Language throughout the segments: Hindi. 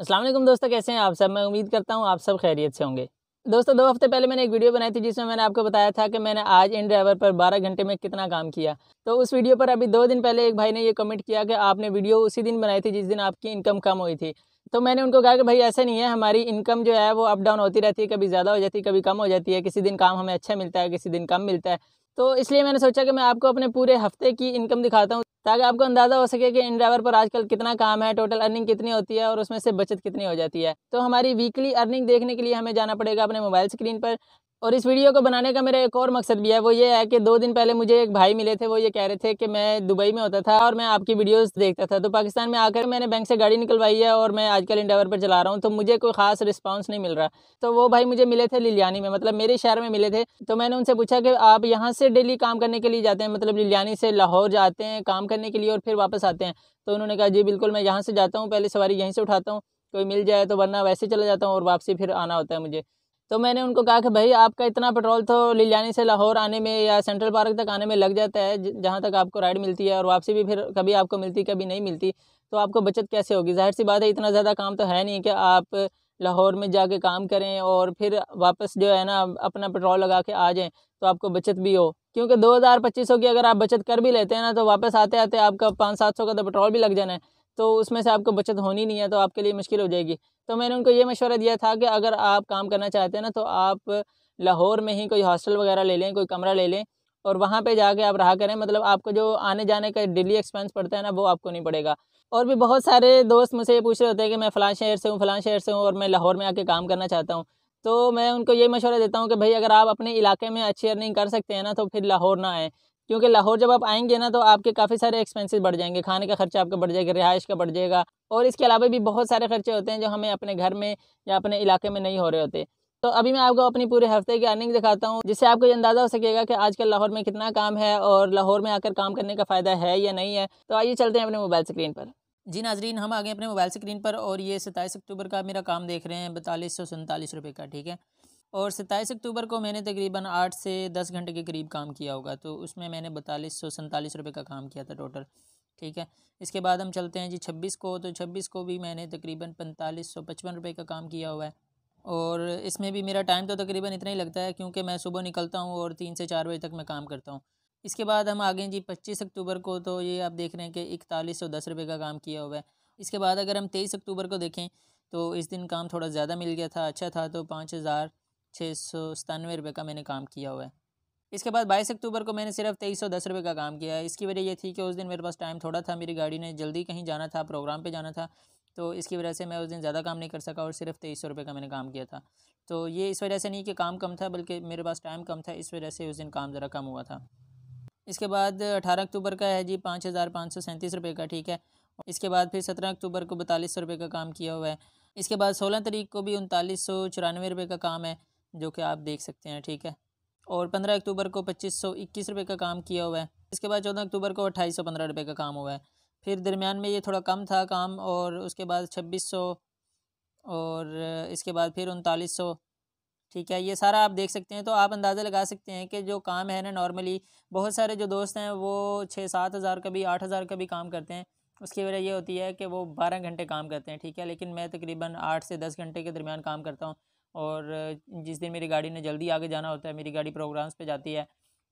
असलम दोस्तों कैसे हैं आप सब मैं उम्मीद करता हूँ आप सब खैरियत से होंगे दोस्तों दो हफ्ते पहले मैंने एक वीडियो बनाई थी जिसमें मैंने आपको बताया था कि मैंने आज इन ड्राइवर पर 12 घंटे में कितना काम किया तो उस वीडियो पर अभी दो दिन पहले एक भाई ने ये कमेंट किया कि आपने वीडियो उसी दिन बनाई थी जिस दिन आपकी इनकम कम हुई थी तो मैंने उनको कहा कि भाई ऐसा नहीं है हमारी इनकम जो है वो अप डाउन होती रहती है कभी ज़्यादा हो जाती है कभी कम हो जाती है किसी दिन काम हमें अच्छा मिलता है किसी दिन कम मिलता है तो इसलिए मैंने सोचा कि मैं आपको अपने पूरे हफ्ते की इनकम दिखाता हूँ ताकि आपको अंदाज़ा हो सके कि इन ड्राइवर पर आजकल कितना काम है टोटल अर्निंग कितनी होती है और उसमें से बचत कितनी हो जाती है तो हमारी वीकली अर्निंग देखने के लिए हमें जाना पड़ेगा अपने मोबाइल स्क्रीन पर और इस वीडियो को बनाने का मेरा एक और मकसद भी है वो ये है कि दो दिन पहले मुझे एक भाई मिले थे वो ये कह रहे थे कि मैं दुबई में होता था और मैं आपकी वीडियोस देखता था तो पाकिस्तान में आकर मैंने बैंक से गाड़ी निकलवाई है और मैं आजकल इंडावर पर चला रहा हूँ तो मुझे कोई खास रिस्पॉन्स नहीं मिल रहा तो वो भाई मुझे मिले थे लिलियानी में मतलब मेरे शहर में मिले थे तो मैंने उनसे पूछा कि आप यहाँ से डेली काम करने के लिए जाते हैं मतलब लिलियानी से लाहौर जाते हैं काम करने के लिए और फिर वापस आते हैं तो उन्होंने कहा जी बिल्कुल मैं यहाँ से जाता हूँ पहले सवारी यहीं से उठाता हूँ कोई मिल जाए तो वरना वैसे चला जाता हूँ और वापसी फिर आना होता है मुझे तो मैंने उनको कहा कि भाई आपका इतना पेट्रोल तो लिलियानी से लाहौर आने में या सेंट्रल पार्क तक आने में लग जाता है जहाँ तक आपको राइड मिलती है और वापसी भी फिर कभी आपको मिलती कभी नहीं मिलती तो आपको बचत कैसे होगी जाहिर सी बात है इतना ज़्यादा काम तो है नहीं कि आप लाहौर में जाके काम करें और फिर वापस जो है ना अपना पेट्रोल लगा के आ जाएं तो आपको बचत भी हो क्योंकि दो हज़ार पच्चीस सौ की अगर आप बचत कर भी लेते हैं ना तो वापस आते आते आपका पाँच सात सौ का तो पेट्रोल भी लग जाना है तो उसमें से आपको बचत होनी नहीं है तो आपके लिए मुश्किल हो जाएगी तो मैंने उनको ये मशवरा दिया था कि अगर आप काम करना चाहते हैं ना तो आप लाहौर में ही कोई हॉस्टल वगैरह ले लें कोई कमरा ले लें और वहाँ पर जाके आप रहा करें मतलब आपको जो आने जाने का डेली एक्सपेंस पड़ता है ना वो आपको नहीं पड़ेगा और भी बहुत सारे दोस्त मुझसे ये पूछ रहे होते हैं कि मैं फ़लाँ शहर से हूँ फ़लाँ शहर से हूँ और मैं लाहौर में आके काम करना चाहता हूँ तो मैं उनको ये मशवरा देता हूँ कि भाई अगर आप अपने इलाके में अच्छी अर्निंग कर सकते हैं ना तो फिर लाहौर ना आएँ क्योंकि लाहौर जब आप आएंगे ना तो आपके काफ़ी सारे एक्सपेंसेस बढ़ जाएंगे खाने का खर्चा आपका बढ़ जाएगा रिहाइश का बढ़ जाएगा और इसके अलावा भी बहुत सारे खर्चे होते हैं जो हमें अपने घर में या अपने इलाके में नहीं हो रहे होते तो अभी मैं आपको अपनी पूरे हफ्ते की अर्निंग दिखाता हूँ जिससे आपको ये अंदाज़ा हो सकेगा कि आजकल लाहौर में कितना काम है और लाहौर में आकर काम करने का फ़ायदा है या नहीं है तो आइए चलते हैं अपने मोबाइल स्क्रीन पर जी नाजरीन हम आ गए अपने मोबाइल स्क्रीन पर और ये सत्ताईस अक्टूबर का मेरा काम देख रहे हैं बतालीस सौ सैंतालीस रुपये का ठीक है और सत्ताईस अक्टूबर को मैंने तकरीबन आठ से दस घंटे के करीब काम किया होगा तो उसमें मैंने बतालीस सौ सैंतालीस रुपये का काम किया था टोटल ठीक है इसके बाद हम चलते हैं जी छब्बीस को तो छब्बीस को भी मैंने तकरीबन पैंतालीस सौ पचपन रुपये का काम किया हुआ है और इसमें भी मेरा टाइम तो तकरीबन इतना ही लगता है क्योंकि मैं सुबह निकलता हूँ और तीन से चार बजे तक मैं काम करता हूँ इसके बाद हम आगे जी पच्चीस अक्टूबर को तो ये आप देख रहे हैं कि इकतालीस सौ दस रुपये का काम किया हुआ है इसके बाद अगर हम तेईस अक्टूबर को देखें तो इस दिन काम थोड़ा ज़्यादा मिल गया था अच्छा था तो पाँच हज़ार छः सौ सतानवे रुपये का मैंने काम किया हुआ है इसके बाद बाईस अक्टूबर को मैंने सिर्फ तेईस सौ दस रुपये का काम किया है इसकी वजह यह थी कि उस दिन मेरे पास टाइम थोड़ा था मेरी गाड़ी ने जल्दी कहीं जाना था प्रोग्राम पे जाना था तो इसकी वजह से मैं उस दिन ज़्यादा काम नहीं कर सका और सिर्फ तेईस सौ रुपये का मैंने काम किया था तो ये इस वजह से नहीं कि काम कम था बल्कि मेरे पास टाइम कम था इस वजह से उस दिन काम ज़रा कम हुआ था इसके बाद अठारह अक्टूबर का है जी पाँच हज़ार पाँच सौ सैंतीस रुपये का ठीक है इसके बाद फिर सत्रह अक्टूबर को बतालीस सौ रुपये का काम किया हुआ है इसके बाद सोलह तरीक को भी उनतालीस सौ चौरानवे रुपये का काम है जो कि आप देख सकते हैं ठीक है और पंद्रह अक्टूबर को पच्चीस सौ इक्कीस रुपये का काम किया हुआ है इसके बाद चौदह अक्टूबर को अट्ठाईस सौ पंद्रह रुपये का काम हुआ है फिर दरमियान में ये थोड़ा कम था काम और उसके बाद छब्बीस सौ और इसके बाद फिर उनतालीस सौ ठीक है ये सारा आप देख सकते हैं तो आप अंदाज़ा लगा सकते हैं कि जो काम है ना नॉर्मली बहुत सारे जो दोस्त हैं वो छः सात हज़ार का भी आठ हज़ार का भी काम करते हैं उसकी वजह ये होती है कि वो बारह घंटे काम करते हैं ठीक है लेकिन मैं तकरीबन आठ से दस घंटे के दरमियान काम करता हूँ और जिस दिन मेरी गाड़ी ने जल्दी आगे जाना होता है मेरी गाड़ी प्रोग्राम्स पे जाती है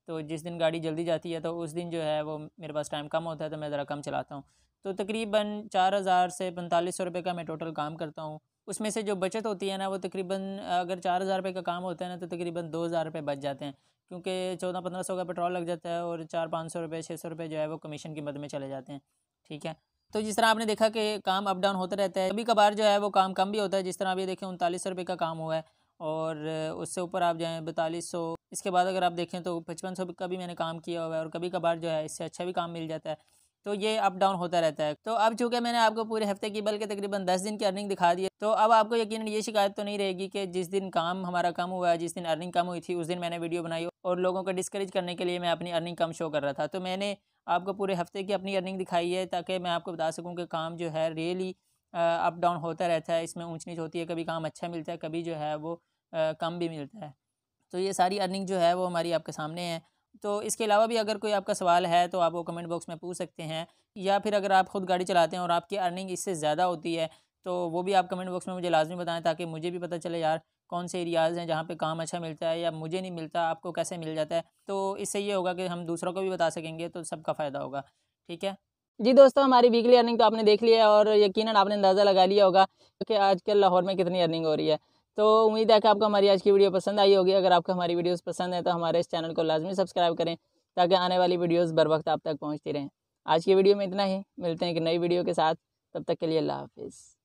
तो जिस दिन गाड़ी जल्दी जाती है तो उस दिन जो है वो मेरे पास टाइम कम होता है तो मैं ज़रा कम चलाता हूँ तो तकरीबन चार हज़ार से पैंतालीस सौ रुपये का मैं टोटल काम करता हूँ उसमें से जो बचत होती है ना वो तकरीबन अगर चार हज़ार रुपये का काम होता है ना तो तकरीबन दो हज़ार रुपये बच जाते हैं क्योंकि चौदह पंद्रह सौ का पेट्रोल लग जाता है और चार पाँच सौ रुपये छः सौ रुपये जो है वो कमीशन की मद में चले जाते हैं ठीक है तो जिस तरह आपने देखा कि काम अप डाउन होता रहता है कभी कभार जो है वो काम कम भी होता है जिस तरह आप ये देखें उनतालीस रुपये का काम हुआ है और उससे ऊपर आप जाएँ बतालीस सौ इसके बाद अगर आप देखें तो पचपन सौ का भी मैंने काम किया हुआ है और कभी कभार जो है इससे अच्छा भी काम मिल जाता है तो ये अप डाउन होता रहता है तो अब चूँकि मैंने आपको पूरे हफ्ते की बल्कि तकरीबन दस दिन की अर्निंग दिखा दी है तो अब आपको यकीन ये शिकायत तो नहीं रहेगी कि जिस दिन काम हमारा कम हुआ है जिस दिन अर्निंग कम हुई थी उस दिन मैंने वीडियो बनाई और लोगों को डिस्करेज करने के लिए मैं अपनी अर्निंग कम शो कर रहा था तो मैंने आपको पूरे हफ्ते की अपनी अर्निंग दिखाई है ताकि मैं आपको बता सकूँ कि काम जो है रियली अप डाउन होता रहता है इसमें ऊँच नीच होती है कभी काम अच्छा मिलता है कभी जो है वो कम भी मिलता है तो ये सारी अर्निंग जो है वो हमारी आपके सामने है तो इसके अलावा भी अगर कोई आपका सवाल है तो आप वो कमेंट बॉक्स में पूछ सकते हैं या फिर अगर आप खुद गाड़ी चलाते हैं और आपकी अर्निंग इससे ज़्यादा होती है तो वो भी आप कमेंट बॉक्स में मुझे लाजमी बताएं ताकि मुझे भी पता चले यार कौन से एरियाज़ हैं जहाँ पे काम अच्छा मिलता है या मुझे नहीं मिलता आपको कैसे मिल जाता है तो इससे ये होगा कि हम दूसरों को भी बता सकेंगे तो सबका फ़ायदा होगा ठीक है जी दोस्तों हमारी वीकली अर्निंग तो आपने देख लिया है और यकीन आपने अंदाज़ा लगा लिया होगा क्योंकि आजकल लाहौर में कितनी अर्निंग हो रही है तो उम्मीद है कि आपको हमारी आज की वीडियो पसंद आई होगी अगर आपको हमारी वीडियोज़ पसंद है तो हमारे इस चैनल को लाजमी सब्सक्राइब करें ताकि आने वाली वीडियोज़ बर वक्त आप तक पहुँचती रहें आज की वीडियो में इतना ही मिलते हैं एक नई वीडियो के साथ तब तक के लिए अल्लाह हाफिज़